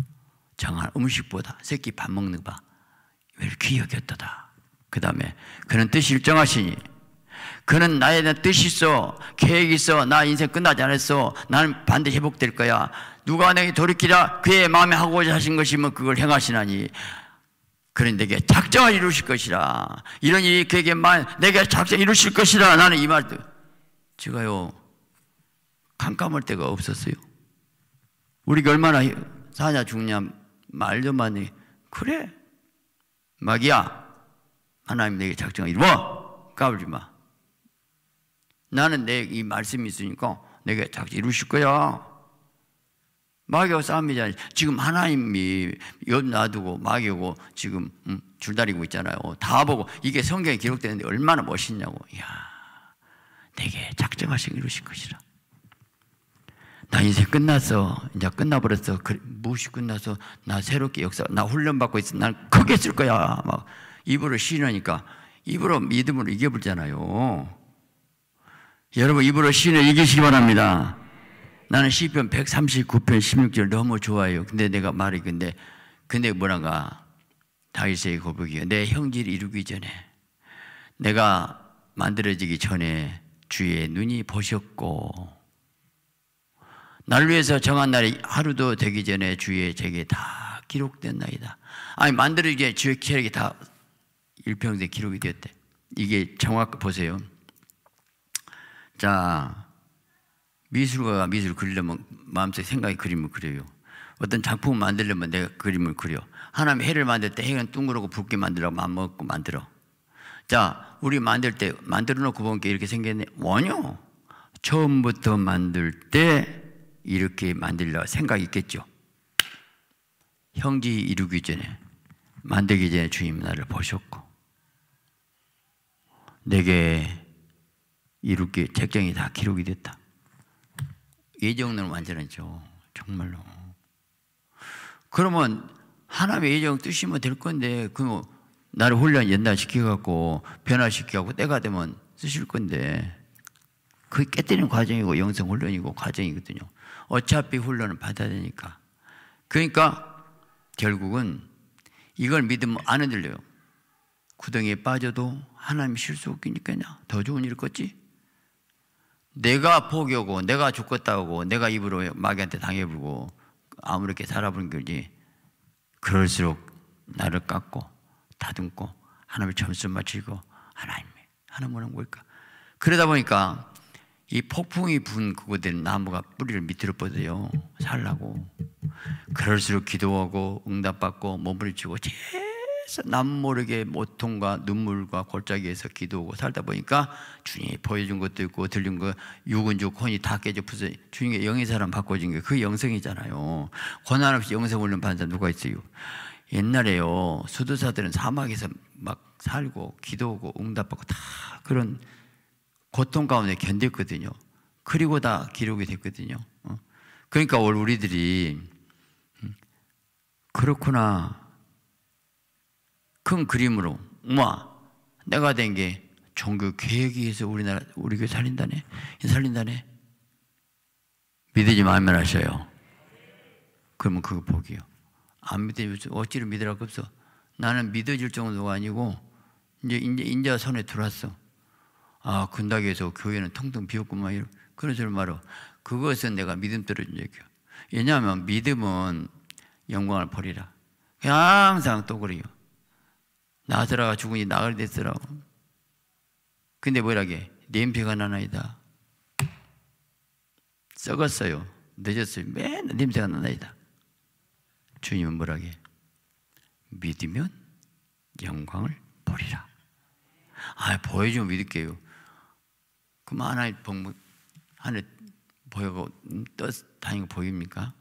Speaker 1: 정한 음식보다 새끼 밥 먹는 바귀 여겼도다. 그 다음에 그는 뜻이 일정하시니 그는 나에 대한 뜻이 있어 계획이 있어 나 인생 끝나지 않았어 나는 반드시 회복될 거야 누가 내게 돌이키라 그의 마음에 하고자 하신 것이면 그걸 행하시나니 그런 내게 작정을 이루실 것이라. 이런 일이 그에게만 내게 작정 이루실 것이라. 나는 이말 제가요 깜깜할 데가 없었어요. 우리가 얼마나 사냐 죽냐 말려만 해. 그래 마귀야 하나님 내게 작정 이루어 까불지 마. 나는 내 이 말씀이 있으니까 내게 작정 이루실 거야. 마귀하고 싸움이잖아요. 지금 하나님이 옆 놔두고 마귀하고 지금 음, 줄다리고 있잖아요. 다 보고 이게 성경에 기록되는데 얼마나 멋있냐고. 이야, 내게 작정하신 이루실 것이라. 나 인생 끝났어. 이제 끝나버렸어. 그, 무엇이 끝나서 나 새롭게 역사, 나 훈련받고 있어. 난 크게 쓸 거야. 막 입으로 신으니까 입으로 믿음으로 이겨보잖아요. 여러분 입으로 신을 이기시기 바랍니다. 나는 시편 139편 16절 너무 좋아요. 근데 내가 말이 근데 근데 뭐라가 다윗의 고백이요. 내 형질이 루기 전에 내가 만들어지기 전에 주의 눈이 보셨고 날 위해서 정한 날이 하루도 되기 전에 주의 제게 다 기록된 나이다. 아니 만들어지게 주의 계획이 다 일평생 기록이 되었대. 이게 정확 보세요. 자 미술가가 미술 을 그리려면 마음속에 생각이 그림을 그려요. 어떤 작품을 만들려면 내가 그림을 그려. 하나님 해를 만들 때 해는 둥그러고 붉게 만들라고 마음 먹고 만들어. 자, 우리 만들 때 만들어 놓고 보니까 이렇게 생겼네. 원요. 처음부터 만들 때 이렇게 만들려 생각이 있겠죠. 형지 이루기 전에 만들기 전에 주님 나를 보셨고 내게 이룩게 책정이 다 기록이 됐다. 예정을완전했죠 정말로. 그러면 하나님의 예정 뜻이면 될 건데 그 나를 훈련 연단시켜갖고 변화시켜갖고 때가 되면 쓰실 건데 그게 깨뜨리는 과정이고 영성 훈련이고 과정이거든요. 어차피 훈련을 받아야 되니까. 그러니까 결국은 이걸 믿으면 안 흔들려요. 구덩이에 빠져도 하나님 실수 없기니까 더 좋은 일 껐지? 내가 포기하고 내가 죽겠다고 내가 입으로 마귀한테 당해보고 아무렇게 살아보는 거지 그럴수록 나를 깎고 다듬고 하나님을 점수 맞추고 하나님 이 하나님은 뭘까 그러다 보니까 이 폭풍이 분 그거 된 나무가 뿌리를 밑으로 뻗어요 살라고 그럴수록 기도하고 응답받고 몸부림치고 제 남모르게 모통과 눈물과 골짜기에서 기도하고 살다 보니까 주님이 보여준 것도 있고 들린 거 육은죽 혼이 다 깨져 부서 주님의 영의 사람 바꿔준 게 그 영성이잖아요 고난 없이 영성 훈련 받는 사 누가 있어요 옛날에요 수도사들은 사막에서 막 살고 기도하고 응답받고 다 그런 고통 가운데 견뎠거든요 그리고 다 기록이 됐거든요 어? 그러니까 오늘 우리들이 음, 그렇구나 큰 그림으로 우마 내가 된 게 종교 개혁에 해서 우리나라 우리 교회 살린다네 살린다네 믿으지 말면 하셔요. 그러면 그거 복이요. 안 믿으면 어찌를 믿으라고 없어. 나는 믿어질 정도가 아니고 이제 인자, 인자 선에 들어왔어. 아 군다에서 교회는 통통 비었구만 이러. 그런 소리 말로 그것은 내가 믿음대로 얘기요. 왜냐하면 믿음은 영광을 버리라. 항상 또 그래요. 나사라가 죽으니 나흘 됐더라고. 근데 뭐라게? 냄새가 나나이다. 썩었어요. 늦었어요. 맨날 냄새가 나나이다. 주님은 뭐라게? 믿으면 영광을 보리라. 아, 보여주면 믿을게요. 그만 하나의 복무, 늘 보이고, 떠다니고 보입니까?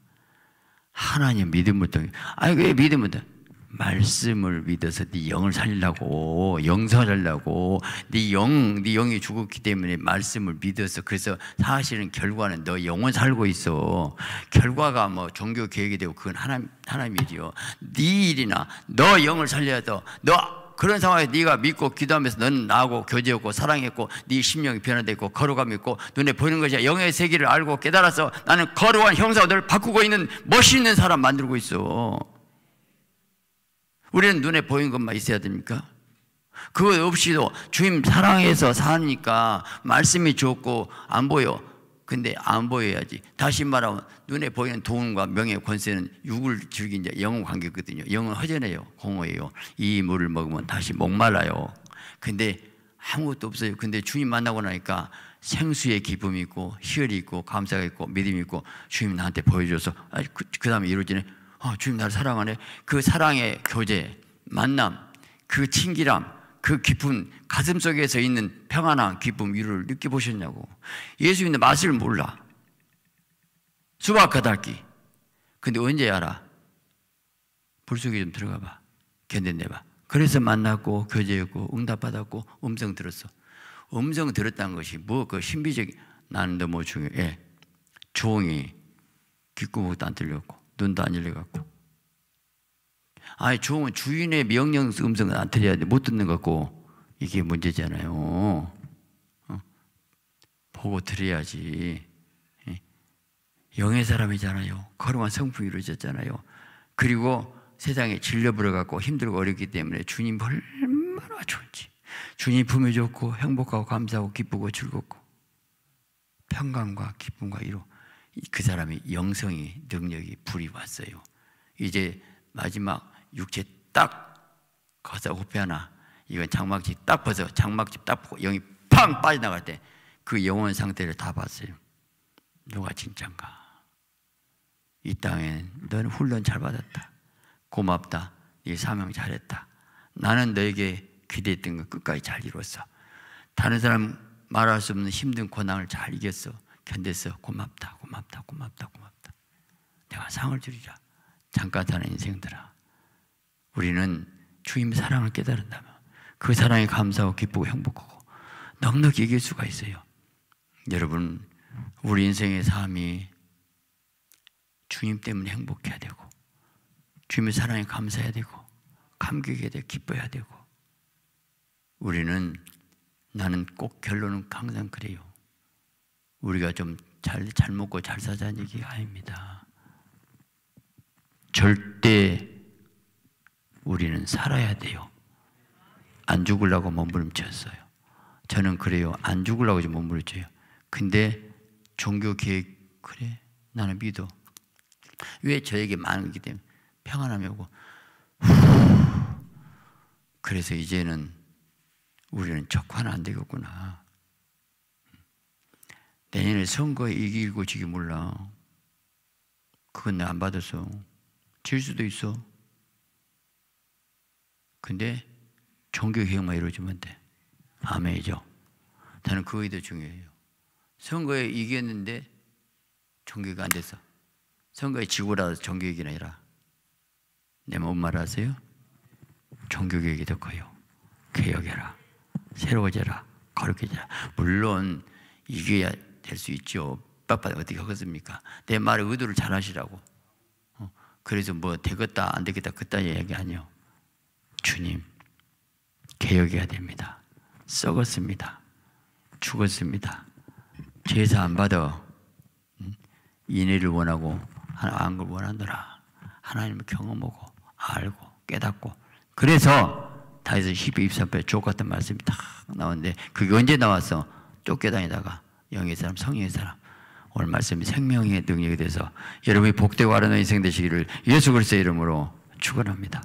Speaker 1: 하나님 믿음을 통해. 아니, 왜 믿음을 통해? 말씀을 믿어서 네 영을 살리려고 영살하려고 네 영, 네 영이 죽었기 때문에 말씀을 믿어서 그래서 사실은 결과는 너 영은 살고 있어 결과가 뭐 종교 계획이 되고 그건 하나님 하나님 일이요 네 일이나 너 영을 살려야 돼너 그런 상황에 네가 믿고 기도하면서 너는 나하고 교제했고 사랑했고 네 심령이 변화됐고 걸어함이 있고 눈에 보이는 것이 야 영의 세계를 알고 깨달아서 나는 거룩한 형상을 바꾸고 있는 멋있는 사람 만들고 있어 우리는 눈에 보이는 것만 있어야 됩니까? 그것 없이도 주님 사랑해서 사니까 말씀이 좋고 안 보여. 근데 안 보여야지. 다시 말하면 눈에 보이는 돈과 명예 권세는 육을 즐긴 자 영은 관계거든요. 영은 허전해요. 공허해요. 이 물을 먹으면 다시 목말라요. 근데 아무것도 없어요. 근데 주님 만나고 나니까 생수의 기쁨이 있고 희열이 있고 감사가 있고 믿음이 있고 주님 나한테 보여줘서 그, 그 다음에 이루어지는 아, 주님 나를 사랑하네. 그 사랑의 교제, 만남, 그 친기람, 그 깊은 가슴 속에서 있는 평안한 기쁨 위로를 느껴보셨냐고. 예수님의 맛을 몰라. 수박 가닥기. 근데 언제 알아? 불 속에 좀 들어가 봐. 견뎌내봐. 그래서 만났고, 교제했고, 응답받았고, 음성 들었어. 음성 들었다는 것이 뭐, 그 신비적인, 나는 너무 뭐 중요해. 예. 조용히, 귓구멍도 안 들렸고. 눈도 안 열려갖고. 아이, 주인의 명령 음성은 안 들려야 돼. 못 듣는 것 같고. 이게 문제잖아요. 어? 보고 들어야지. 예. 영의 사람이잖아요. 거룩한 성품이 이루어졌잖아요. 그리고 세상에 질려버려갖고 힘들고 어렵기 때문에 주님 얼마나 좋은지. 주님 품에 좋고 행복하고 감사하고 기쁘고 즐겁고 평강과 기쁨과 이로 그 사람이 영성이 능력이 불이 왔어요. 이제 마지막 육체 딱 거사 호패하나 이건 장막집 딱 벗어 장막집 딱 벗고 영이 팡 빠져나갈 때 그 영혼 상태를 다 봤어요. 누가 진짠가? 이 땅엔 너는 훈련 잘 받았다. 고맙다. 네 사명 잘했다. 나는 너에게 기대했던 거 끝까지 잘 이뤘어. 다른 사람 말할 수 없는 힘든 고난을 잘 이겼어. 견뎠어. 고맙다, 고맙다, 고맙다, 고맙다. 내가 상을 주리라. 잠깐 사는 인생들아. 우리는 주님 의 사랑을 깨달은다면 그 사랑에 감사하고 기쁘고 행복하고 넉넉히 이길 수가 있어요. 여러분, 우리 인생의 삶이 주님 때문에 행복해야 되고 주님의 사랑에 감사해야 되고 감격해야 되고 기뻐야 해 되고 우리는 나는 꼭 결론은 항상 그래요. 우리가 좀 잘 잘 먹고 잘 사자는 얘기 아닙니다. 절대 우리는 살아야 돼요. 안 죽으려고 몸부림쳤어요. 저는 그래요. 안 죽으려고 몸부림쳐요. 근데 종교 계획 그래 나는 믿어. 왜 저에게 많기 때문에 평안함이 고 그래서 이제는 우리는 적화는 안 되겠구나. 내년에 선거에 이기고 지기 몰라. 그건 내가 안받아서질 수도 있어. 근데 종교개혁만 이루어지면 돼. 아멘이죠. 나는 그거에 더 중요해요. 선거에 이겼는데 종교가 안 돼서. 선거에 지고라서 종교개혁이 아니라 내몸말아세요 종교개혁이 더 커요. 개혁해라. 새로워져라. 거룩해져라. 물론 이겨야 될수 있죠. 빠빠 어떻게 하겠습니까? 내 말의 의도를 잘 하시라고. 어? 그래서 뭐 되겠다 안 되겠다 그딴 이야기 아니요. 주님 개혁해야 됩니다. 썩었습니다. 죽었습니다. 제사 안 받아. 인해를 원하고 안걸 원하노라. 하나님을 경험하고 알고 깨닫고 그래서 다윗은 12, 23편 족 같은 말씀이 딱 나오는데 그게 언제 나왔어? 쫓겨다니다가 영의 사람, 성의 사람. 오늘 말씀이 생명의 능력이 돼서 여러분이 복되고 아름다운 인생 되시기를 예수 그리스도의 이름으로 축원합니다.